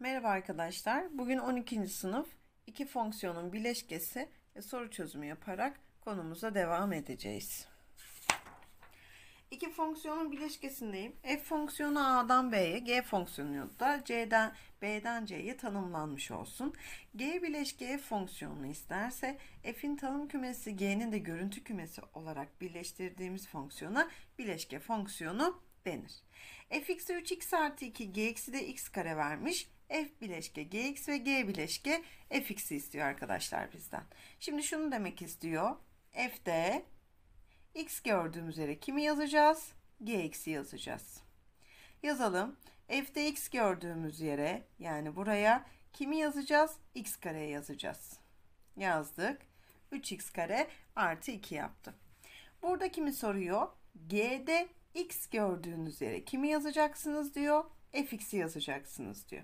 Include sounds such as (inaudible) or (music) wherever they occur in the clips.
Merhaba arkadaşlar. Bugün 12. sınıf iki fonksiyonun bileşkesi ve soru çözümü yaparak konumuza devam edeceğiz. İki fonksiyonun bileşkesindeyim. F fonksiyonu A'dan B'ye, G fonksiyonu da C'den B'den C'ye tanımlanmış olsun. G bileşke F fonksiyonunu isterse F'in tanım kümesi G'nin de görüntü kümesi olarak birleştirdiğimiz fonksiyona bileşke fonksiyonu denir. fx'e 3x artı 2 g eksi de x kare vermiş f bileşke gx ve g bileşke fx'i istiyor arkadaşlar bizden. Şimdi şunu demek istiyor. f'de x gördüğümüz yere kimi yazacağız? gx'i yazacağız. Yazalım. f'de x gördüğümüz yere yani buraya kimi yazacağız? x kareye yazacağız. Yazdık. 3x kare artı 2 yaptı. Burada kimi soruyor? G'de x gördüğünüz yere kimi yazacaksınız diyor. fx'i yazacaksınız diyor.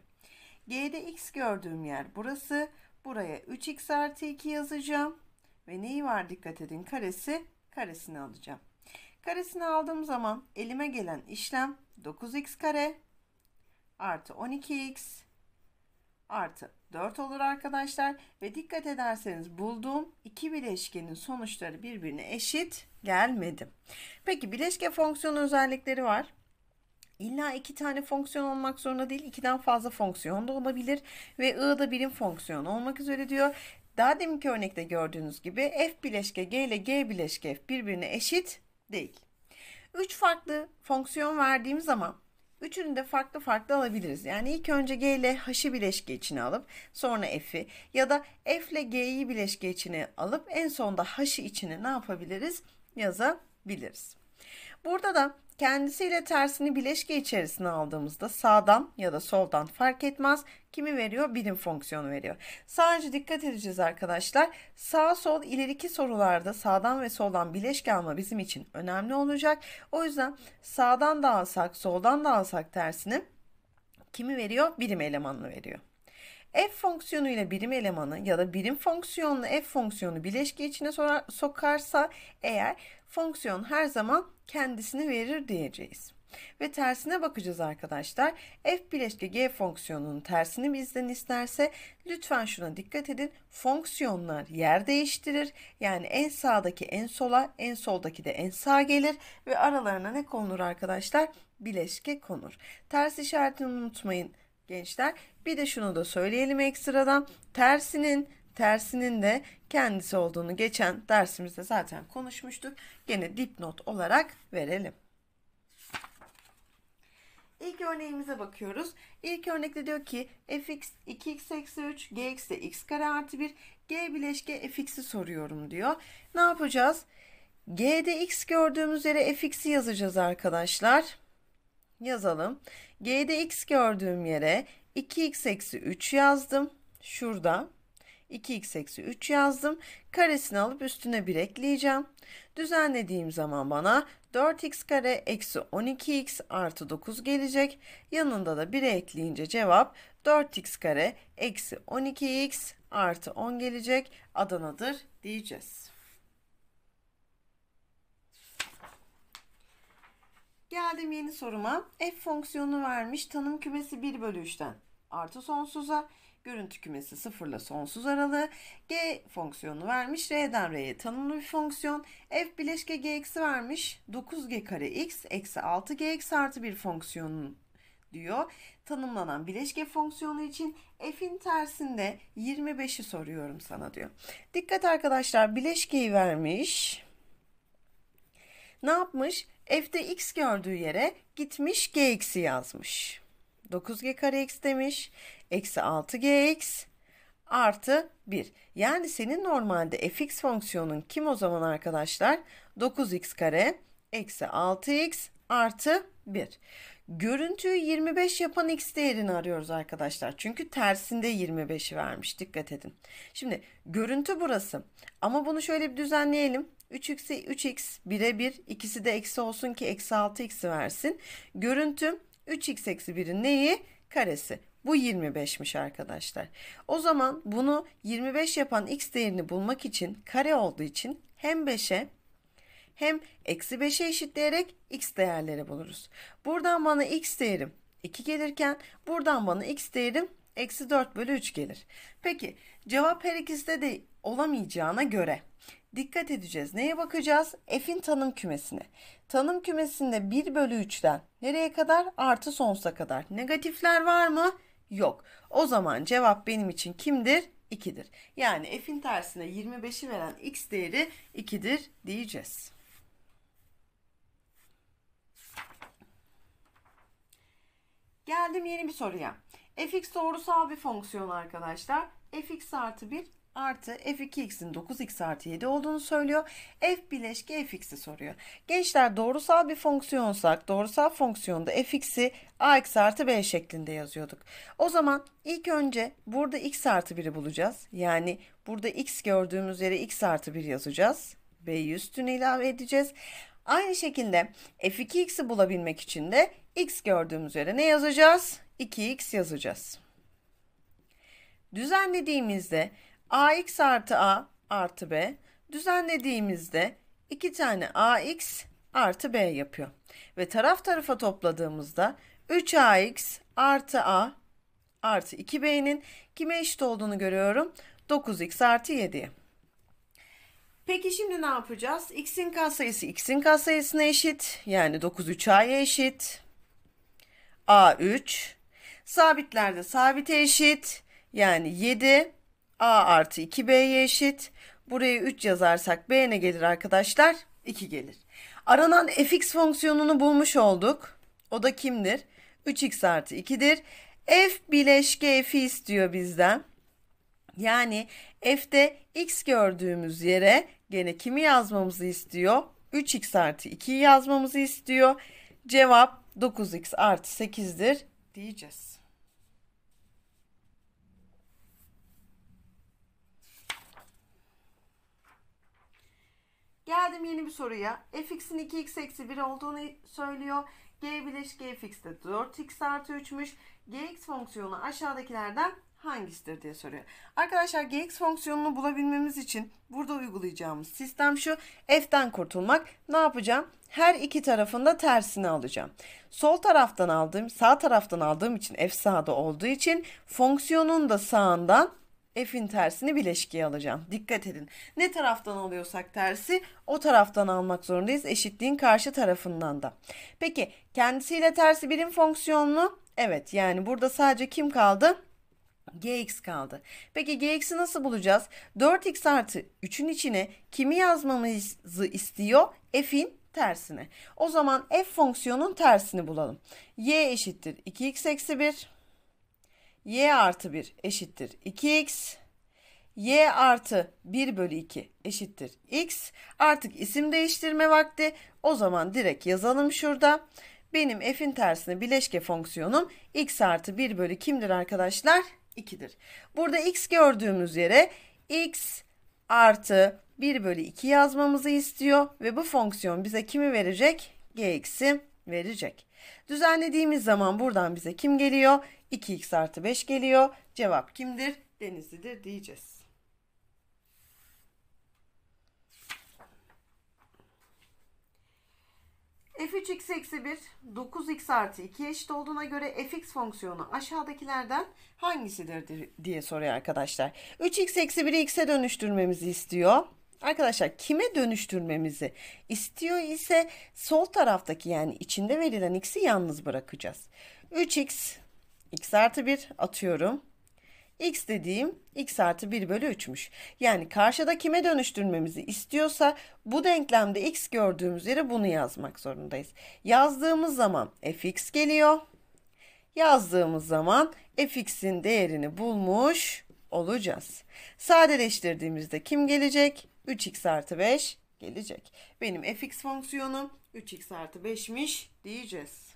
G'de x gördüğüm yer burası. Buraya 3x artı 2 yazacağım. Ve neyi var dikkat edin karesi karesini alacağım. Karesini aldığım zaman elime gelen işlem 9x kare artı 12x artı 4 olur arkadaşlar. Ve dikkat ederseniz bulduğum iki bileşkenin sonuçları birbirine eşit gelmedi. Peki bileşke fonksiyonu özellikleri var. İlla iki tane fonksiyon olmak zorunda değil, ikiden fazla fonksiyon da olabilir ve I da birim fonksiyon olmak üzere diyor. Daha deminki örnekte gördüğünüz gibi f bileşke g ile g bileşke f birbirine eşit değil. Üç farklı fonksiyon verdiğim zaman Üçünü de farklı farklı alabiliriz. Yani ilk önce G ile H'ı bileşke içine alıp sonra F'i ya da F ile G'yi bileşke içine alıp en sonda H'ı içine ne yapabiliriz? Yazabiliriz. Burada da kendisiyle tersini bileşke içerisine aldığımızda sağdan ya da soldan fark etmez kimi veriyor birim fonksiyonu veriyor. Sadece dikkat edeceğiz arkadaşlar sağ sol ileriki sorularda sağdan ve soldan bileşke alma bizim için önemli olacak. O yüzden sağdan da alsak soldan da alsak tersini kimi veriyor birim elemanını veriyor f fonksiyonu ile birim elemanı ya da birim fonksiyonla f fonksiyonu bileşki içine sokarsa eğer fonksiyon her zaman kendisini verir diyeceğiz. Ve tersine bakacağız arkadaşlar. F bileşke G fonksiyonunun tersini bizden isterse lütfen şuna dikkat edin. Fonksiyonlar yer değiştirir. Yani en sağdaki en sola, en soldaki de en sağa gelir ve aralarına ne konur arkadaşlar? Bileşke konur. Ters işaretini unutmayın gençler. Bir de şunu da söyleyelim ekstradan. Tersinin tersinin de kendisi olduğunu geçen dersimizde zaten konuşmuştuk. Gene dipnot olarak verelim. İlk örneğimize bakıyoruz. İlk örnekte diyor ki fx 2x eksi 3 gx de x kare artı 1 g bileşke fx'i soruyorum diyor. Ne yapacağız? G'de x gördüğümüz yere fx'i yazacağız arkadaşlar yazalım. G'de x gördüğüm yere 2x eksi 3 yazdım. Şurada 2x eksi 3 yazdım. Karesini alıp üstüne 1 ekleyeceğim. Düzenlediğim zaman bana 4x kare eksi 12x artı 9 gelecek. Yanında da 1'e ekleyince cevap 4x kare eksi 12x artı 10 gelecek. Adana'dır diyeceğiz. Geldim yeni soruma. F fonksiyonu vermiş tanım kümesi 1 bölü 3'ten artı sonsuza. Görüntü kümesi 0 ile sonsuz aralığı. G fonksiyonu vermiş. R'den R'ye tanımlı bir fonksiyon. F bileşke G eksi vermiş. 9G kare X eksi 6G eksi artı bir fonksiyonun diyor. Tanımlanan bileşke fonksiyonu için f'in tersinde 25'i soruyorum sana diyor. Dikkat arkadaşlar bileşkeyi vermiş. Ne yapmış? F'de x gördüğü yere gitmiş gx'i yazmış. 9g kare x demiş. Eksi 6gx artı 1. Yani senin normalde fx fonksiyonun kim o zaman arkadaşlar? 9x kare eksi 6x artı 1. Görüntüyü 25 yapan x değerini arıyoruz arkadaşlar. Çünkü tersinde 25'i vermiş. Dikkat edin. Şimdi görüntü burası. Ama bunu şöyle bir düzenleyelim. 3 x 3x bire 1 ikisi de eksi olsun ki eksi 6x versin. Görüntüm 3x eksi 1'in neyi? Karesi. Bu 25'miş arkadaşlar. O zaman bunu 25 yapan x değerini bulmak için kare olduğu için hem 5'e hem eksi 5'e eşitleyerek x değerleri buluruz. Buradan bana x değerim 2 gelirken buradan bana x değerim eksi 4 bölü 3 gelir. Peki cevap her ikisi de, de olamayacağına göre dikkat edeceğiz. Neye bakacağız? F'in tanım kümesine. Tanım kümesinde 1 bölü 3'ten nereye kadar? Artı sonsuza kadar. Negatifler var mı? Yok. O zaman cevap benim için kimdir? 2'dir. Yani f'in tersine 25'i veren x değeri 2'dir diyeceğiz. Geldim yeni bir soruya. fx doğrusal bir fonksiyon arkadaşlar. fx artı 1 artı f2x'in 9x artı 7 olduğunu söylüyor. F bileşke fx'i soruyor. Gençler doğrusal bir fonksiyonsak doğrusal fonksiyonda fx'i ax artı b şeklinde yazıyorduk. O zaman ilk önce burada x artı 1'i bulacağız. Yani burada x gördüğümüz yere x artı 1 yazacağız. b'yi üstüne ilave edeceğiz. Aynı şekilde f2x'i bulabilmek için de x gördüğümüz yere ne yazacağız? 2x yazacağız. Düzenlediğimizde ax artı a artı b düzenlediğimizde 2 tane ax artı b yapıyor. Ve taraf tarafa topladığımızda 3ax artı a artı 2b'nin kime eşit olduğunu görüyorum? 9x artı 7. Peki şimdi ne yapacağız? x'in katsayısı x'in katsayısına eşit. Yani 9 3a'ya eşit. a 3. Sabitlerde sabite eşit. Yani 7 A artı 2B'ye eşit. Buraya 3 yazarsak B ne gelir arkadaşlar? 2 gelir. Aranan fx fonksiyonunu bulmuş olduk. O da kimdir? 3x artı 2'dir. F bileşke f'i istiyor bizden. Yani f'de x gördüğümüz yere gene kimi yazmamızı istiyor? 3x artı 2'yi yazmamızı istiyor. Cevap 9x artı 8'dir diyeceğiz. Geldim yeni bir soruya. fx'in 2x eksi 1 olduğunu söylüyor. g bileşke fx de 4x artı 3'müş. gx fonksiyonu aşağıdakilerden hangisidir diye soruyor. Arkadaşlar gx fonksiyonunu bulabilmemiz için burada uygulayacağımız sistem şu. f'den kurtulmak. Ne yapacağım? Her iki tarafında tersini alacağım. Sol taraftan aldığım, sağ taraftan aldığım için f sağda olduğu için fonksiyonun da sağından f'in tersini bileşkiye alacağım. Dikkat edin. Ne taraftan alıyorsak tersi o taraftan almak zorundayız. Eşitliğin karşı tarafından da. Peki kendisiyle tersi birim fonksiyonlu. Evet yani burada sadece kim kaldı? gx kaldı. Peki gx'i nasıl bulacağız? 4x artı 3'ün içine kimi yazmamızı istiyor? f'in tersine. O zaman f fonksiyonun tersini bulalım. y eşittir 2x eksi 1 y artı 1 eşittir 2x. y artı 1 bölü 2 eşittir x. Artık isim değiştirme vakti. O zaman direkt yazalım şurada. Benim f'in tersine bileşke fonksiyonum x artı 1 bölü kimdir arkadaşlar? 2'dir. Burada x gördüğümüz yere x artı 1 bölü 2 yazmamızı istiyor. Ve bu fonksiyon bize kimi verecek? G gx'i verecek. Düzenlediğimiz zaman buradan bize kim geliyor? 2x artı 5 geliyor. Cevap kimdir? Denizli'dir diyeceğiz. f3x eksi 1 9x artı 2 eşit olduğuna göre fx fonksiyonu aşağıdakilerden hangisidir diye soruyor arkadaşlar. 3x eksi 1'i x'e dönüştürmemizi istiyor. Arkadaşlar kime dönüştürmemizi istiyor ise sol taraftaki yani içinde verilen x'i yalnız bırakacağız. 3x x artı 1 atıyorum. x dediğim x artı 1 bölü 3'müş. Yani karşıda kime dönüştürmemizi istiyorsa bu denklemde x gördüğümüz yere bunu yazmak zorundayız. Yazdığımız zaman fx geliyor. Yazdığımız zaman fx'in değerini bulmuş olacağız. Sadeleştirdiğimizde kim gelecek? 3x artı 5 gelecek. Benim fx fonksiyonum 3x artı 5'miş diyeceğiz.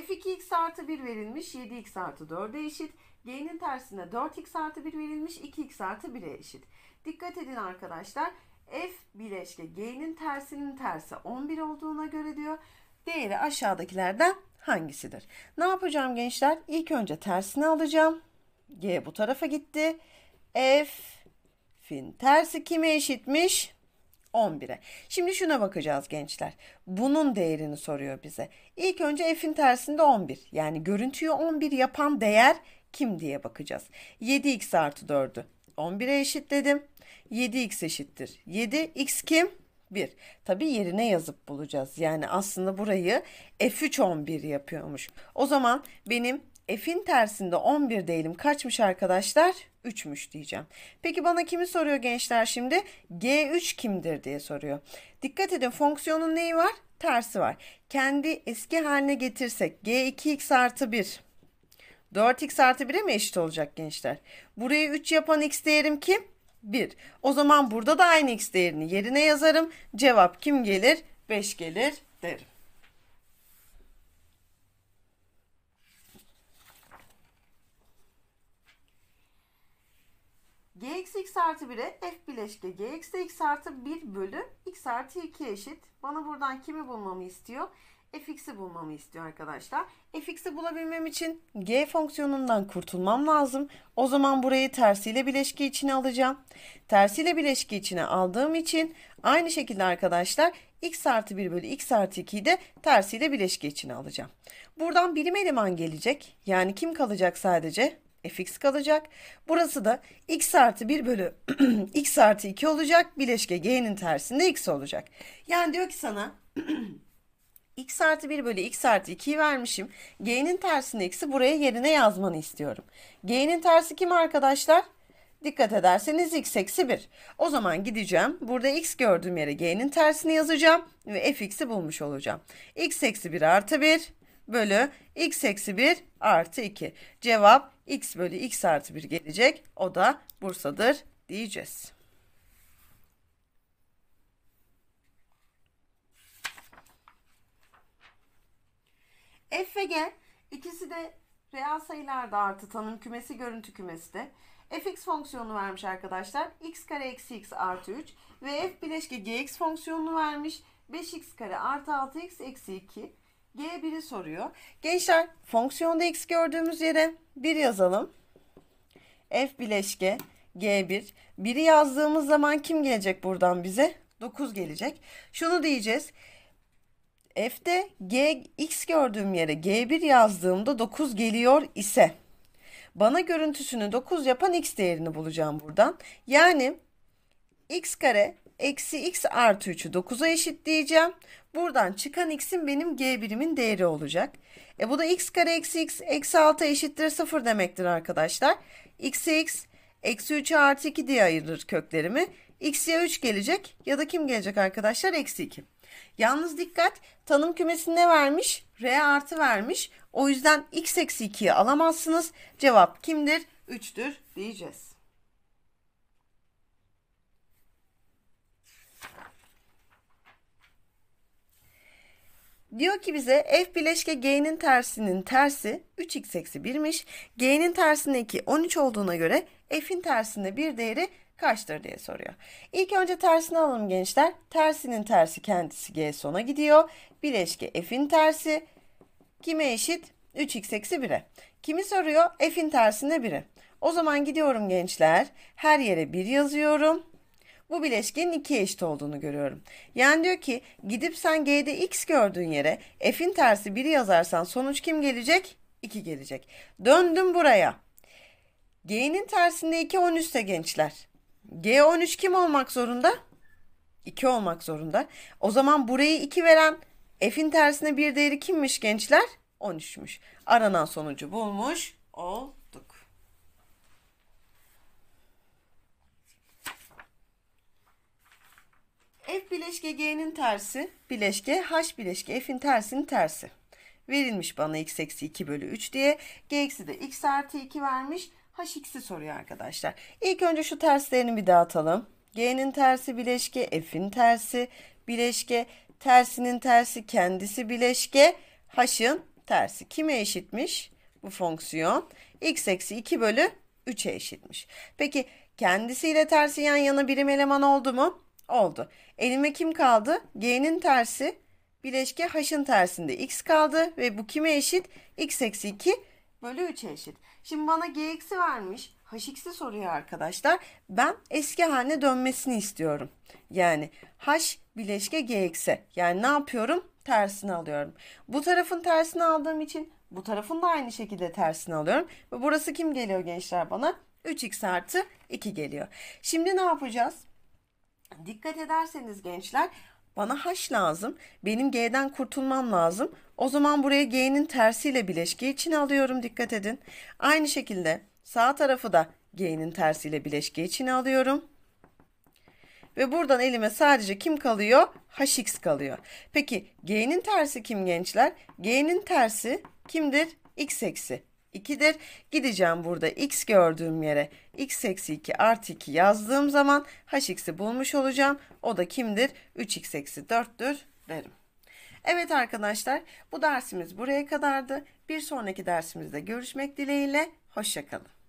f2x artı 1 verilmiş 7x artı 4'e eşit. G'nin tersine 4x artı 1 verilmiş 2x artı 1'e eşit. Dikkat edin arkadaşlar. F bileşke G'nin tersinin tersi 11 olduğuna göre diyor. Değeri aşağıdakilerden hangisidir? Ne yapacağım gençler? İlk önce tersini alacağım. G bu tarafa gitti. F'in tersi kime eşitmiş? 11'e. Şimdi şuna bakacağız gençler. Bunun değerini soruyor bize. İlk önce f'in tersinde 11. Yani görüntüyü 11 yapan değer kim diye bakacağız. 7x artı 4'ü 11'e eşit dedim. 7x eşittir. 7x kim? 1. Tabi yerine yazıp bulacağız. Yani aslında burayı F3 11 yapıyormuş. O zaman benim f'in tersinde 11 değilim kaçmış arkadaşlar? 3'müş diyeceğim. Peki bana kimi soruyor gençler şimdi? G3 kimdir diye soruyor. Dikkat edin fonksiyonun neyi var? Tersi var. Kendi eski haline getirsek G2x artı 1. 4x artı 1'e mi eşit olacak gençler? Burayı 3 yapan x değerim kim? 1. O zaman burada da aynı x değerini yerine yazarım. Cevap kim gelir? 5 gelir derim. gx x artı 1'e f bileşke gx de x artı 1 bölü x artı 2 eşit. Bana buradan kimi bulmamı istiyor? fx'i bulmamı istiyor arkadaşlar. fx'i bulabilmem için g fonksiyonundan kurtulmam lazım. O zaman burayı tersiyle bileşke içine alacağım. Tersiyle bileşke içine aldığım için aynı şekilde arkadaşlar x artı 1 bölü x artı 2'yi de tersiyle bileşke içine alacağım. Buradan birim eleman gelecek. Yani kim kalacak sadece? fx kalacak. Burası da x artı 1 bölü (clears throat) x artı 2 olacak. Bileşke g'nin tersinde x olacak. Yani diyor ki sana (clears throat) x artı 1 bölü x artı 2'yi vermişim. G'nin tersini x'i buraya yerine yazmanı istiyorum. G'nin tersi kim arkadaşlar? Dikkat ederseniz x eksi 1. O zaman gideceğim. Burada x gördüğüm yere g'nin tersini yazacağım. Ve fx'i bulmuş olacağım. x eksi 1 artı 1 bölü x eksi 1 artı 2. Cevap x bölü x artı 1 gelecek. O da Bursa'dır diyeceğiz. F ve G ikisi de reel sayılarda artı tanım kümesi görüntü kümesi de fx fonksiyonunu vermiş arkadaşlar. x kare eksi x artı 3 ve f bileşke gx fonksiyonunu vermiş. 5x kare artı 6x eksi 2. G1'i soruyor. Gençler fonksiyonda x gördüğümüz yere 1 yazalım. F bileşke G1. 1'i yazdığımız zaman kim gelecek buradan bize? 9 gelecek. Şunu diyeceğiz. F'de G, X gördüğüm yere G1 yazdığımda 9 geliyor ise bana görüntüsünü 9 yapan X değerini bulacağım buradan. Yani X kare eksi x artı 3'ü 9'a eşitleyeceğim. Buradan çıkan x'in benim g birimin değeri olacak. E bu da x kare eksi x eksi 6 eşittir 0 demektir arkadaşlar. x'e x eksi 3'e artı 2 diye ayırır köklerimi. x'ye 3 gelecek ya da kim gelecek arkadaşlar? Eksi 2. Yalnız dikkat tanım kümesi ne vermiş? R artı vermiş. O yüzden x eksi 2'yi alamazsınız. Cevap kimdir? 3'tür diyeceğiz. Diyor ki bize f bileşke g'nin tersinin tersi 3x eksi 1'miş. G'nin tersine 13 olduğuna göre f'in tersinde bir değeri kaçtır diye soruyor. İlk önce tersini alalım gençler. Tersinin tersi kendisi g sona gidiyor. Bileşke f'in tersi kime eşit? 3x eksi 1'e. Kimi soruyor? F'in tersinde 1'e. O zaman gidiyorum gençler. Her yere 1 yazıyorum bu bileşkenin iki eşit olduğunu görüyorum. Yani diyor ki gidip sen G'de X gördüğün yere F'in tersi 1'i yazarsan sonuç kim gelecek? 2 gelecek. Döndüm buraya. G'nin tersinde 2 13 ise gençler. G 13 kim olmak zorunda? 2 olmak zorunda. O zaman burayı 2 veren F'in tersine bir değeri kimmiş gençler? 13'müş. Aranan sonucu bulmuş olduk. F bileşke G'nin tersi bileşke H bileşke F'in tersinin tersi. Verilmiş bana x eksi 2 bölü 3 diye. G eksi de x artı 2 vermiş. H x'i soruyor arkadaşlar. İlk önce şu terslerini bir dağıtalım. G'nin tersi bileşke F'in tersi bileşke tersinin tersi kendisi bileşke H'ın tersi. Kime eşitmiş bu fonksiyon? x eksi 2 bölü 3'e eşitmiş. Peki kendisiyle tersi yan yana birim eleman oldu mu? Oldu. Elime kim kaldı? G'nin tersi bileşke h'ın tersinde x kaldı ve bu kime eşit? x eksi 2 bölü 3'e eşit. Şimdi bana g eksi vermiş. hx'i soruyor arkadaşlar. Ben eski haline dönmesini istiyorum. Yani h bileşke g eksi. Yani ne yapıyorum? Tersini alıyorum. Bu tarafın tersini aldığım için bu tarafın da aynı şekilde tersini alıyorum. Ve burası kim geliyor gençler bana? 3x artı 2 geliyor. Şimdi ne yapacağız? Dikkat ederseniz gençler bana H lazım. Benim G'den kurtulmam lazım. O zaman buraya G'nin tersiyle bileşke için alıyorum dikkat edin. Aynı şekilde sağ tarafı da G'nin tersiyle bileşke için alıyorum. Ve buradan elime sadece kim kalıyor? Hx kalıyor. Peki G'nin tersi kim gençler? G'nin tersi kimdir? X eksi. 2'dir. Gideceğim burada x gördüğüm yere x eksi 2 artı 2 yazdığım zaman hx'i bulmuş olacağım. O da kimdir? 3x eksi 4'tür derim. Evet arkadaşlar bu dersimiz buraya kadardı. Bir sonraki dersimizde görüşmek dileğiyle. Hoşçakalın.